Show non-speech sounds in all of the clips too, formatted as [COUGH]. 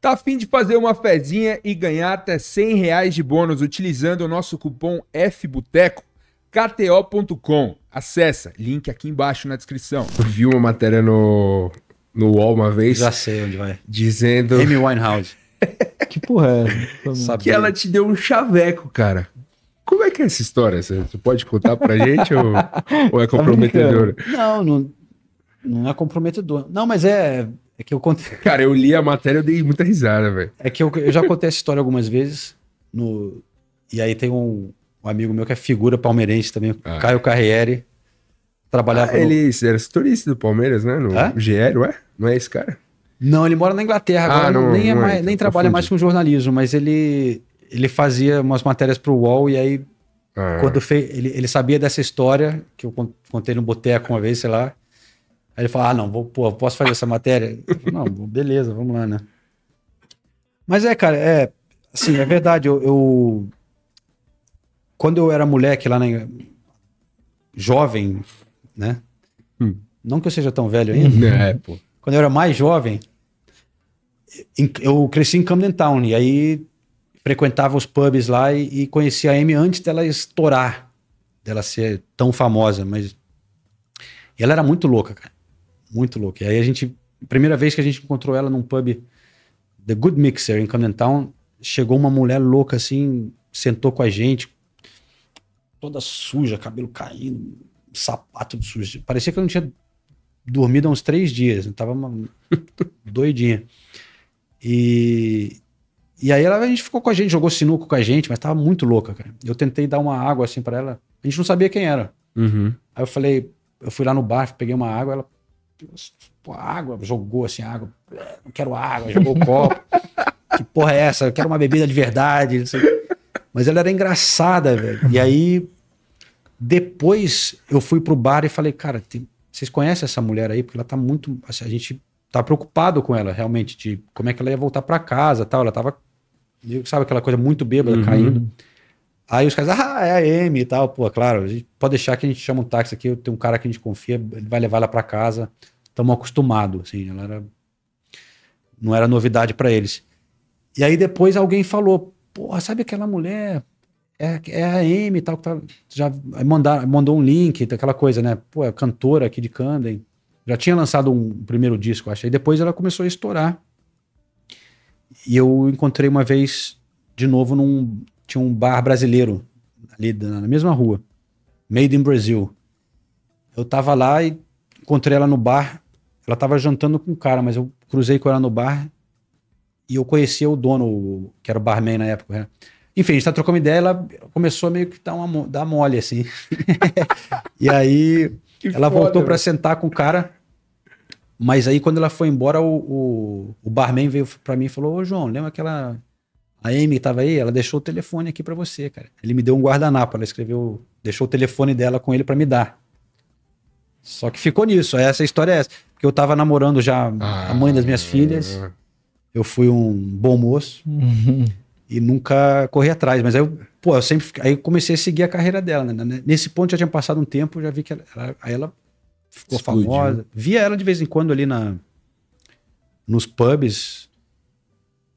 Tá afim de fazer uma fezinha e ganhar até 100 reais de bônus utilizando o nosso cupom FBUTECO? KTO.com. Acessa, link aqui embaixo na descrição. Eu vi uma matéria no, no UOL uma vez. Já sei onde vai. Dizendo. Amy Winehouse. [LAUGHS] que porra é essa? Que ela te deu um chaveco, cara. Como é que é essa história? Você pode contar pra gente ou, [LAUGHS] ou é tá comprometedor? Não, não, não é comprometedor. Não, mas é. É que eu contei. [LAUGHS] Cara, eu li a matéria e eu dei muita risada, velho. É que eu, eu já contei essa história algumas vezes. No... E aí tem um, um amigo meu que é figura palmeirense também, ah. Caio Carriere. Trabalhava. Ah, no... ele era setorista do Palmeiras, né? No ah? GR, ué? Não é esse cara? Não, ele mora na Inglaterra ah, agora, ah, não, nem, é não é mais, é, nem trabalha mais com jornalismo, mas ele, ele fazia umas matérias pro UOL e aí, ah. quando fez, ele, ele sabia dessa história, que eu contei no boteco uma vez, sei lá, Aí ele fala: ah, não, vou, pô, posso fazer essa matéria? Falo, não, beleza, vamos lá, né? Mas é, cara, é. Assim, é verdade. Eu, eu. Quando eu era moleque lá na. Jovem, né? Hum. Não que eu seja tão velho ainda. Hum, é, pô. Quando eu era mais jovem, eu cresci em Camden Town. E aí frequentava os pubs lá e, e conhecia a Amy antes dela estourar, dela ser tão famosa. Mas. E ela era muito louca, cara. Muito louco. E aí a gente. Primeira vez que a gente encontrou ela num pub, The Good Mixer, em Camden Town, chegou uma mulher louca assim, sentou com a gente, toda suja, cabelo caindo, sapato sujo. Parecia que eu não tinha dormido há uns três dias, eu tava uma... [LAUGHS] doidinha. E, e aí ela, a gente ficou com a gente, jogou sinuco com a gente, mas tava muito louca, cara. Eu tentei dar uma água assim para ela, a gente não sabia quem era. Uhum. Aí eu falei, eu fui lá no bar, peguei uma água, ela Pô, água, jogou assim, água, não é, quero água, jogou o [LAUGHS] copo. que porra é essa? Eu quero uma bebida de verdade. Mas ela era engraçada, velho. E aí, depois eu fui pro bar e falei, cara, tem... vocês conhecem essa mulher aí? Porque ela tá muito. Assim, a gente tá preocupado com ela, realmente, de como é que ela ia voltar para casa tal. Ela tava, sabe, aquela coisa muito bêbada, uhum. caindo. Aí os caras, ah, é a M e tal. Pô, claro, pode deixar que a gente chama um táxi aqui, tem um cara que a gente confia, ele vai levar ela para casa. Estamos acostumados, assim, ela era... não era novidade para eles. E aí depois alguém falou, porra, sabe aquela mulher, é, é a M e tal, que tá, já mandar, mandou um link, aquela coisa, né? Pô, é cantora aqui de Camden. Já tinha lançado um primeiro disco, acho. E depois ela começou a estourar. E eu encontrei uma vez, de novo, num, tinha um bar brasileiro ali na mesma rua, Made in Brazil. Eu tava lá e encontrei ela no bar. Ela tava jantando com um cara, mas eu cruzei com ela no bar e eu conhecia o dono, que era o barman na época, né? Enfim, a gente tá trocando ideia, ela começou a meio que dar, uma, dar mole, assim. [LAUGHS] e aí que ela foda, voltou para sentar com o cara, mas aí quando ela foi embora, o, o, o barman veio para mim e falou, ô João, lembra aquela a Amy estava aí, ela deixou o telefone aqui para você, cara. Ele me deu um guardanapo, ela escreveu, deixou o telefone dela com ele para me dar. Só que ficou nisso, é essa história é essa. Porque eu estava namorando já ah, a mãe das minhas ah. filhas, eu fui um bom moço uhum. e nunca corri atrás. Mas aí eu, pô, eu sempre, aí comecei a seguir a carreira dela, né? Nesse ponto já tinha passado um tempo, já vi que ela, ela aí ela ficou Explodiu. famosa. Via ela de vez em quando ali na, nos pubs,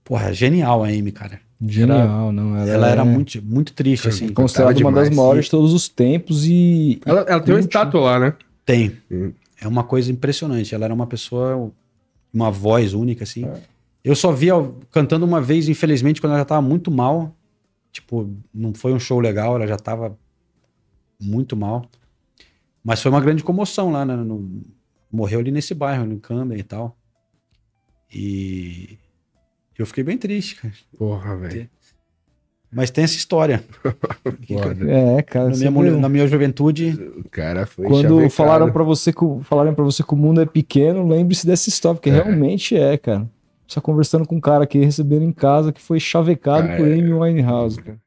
Porra, genial a Amy, cara. Genial, era, não. Ela, ela é... era muito, muito triste, assim. Considerada uma das maiores de todos os tempos e. Ela, ela tem uma estátua lá, né? Tem. Hum. É uma coisa impressionante. Ela era uma pessoa, uma voz única, assim. É. Eu só vi ela cantando uma vez, infelizmente, quando ela já tava muito mal. Tipo, não foi um show legal, ela já tava muito mal. Mas foi uma grande comoção lá, né? No, morreu ali nesse bairro, no Camden e tal. E eu fiquei bem triste, cara. Porra, velho. Mas tem essa história. [LAUGHS] é, cara. Na minha, mulher, na minha juventude. O cara foi Quando chavecado. falaram para você que falaram para você que o mundo é pequeno, lembre-se dessa história, porque é. realmente é, cara. Só conversando com um cara aqui, recebendo em casa que foi chavecado ah, por é. Amy Winehouse, cara.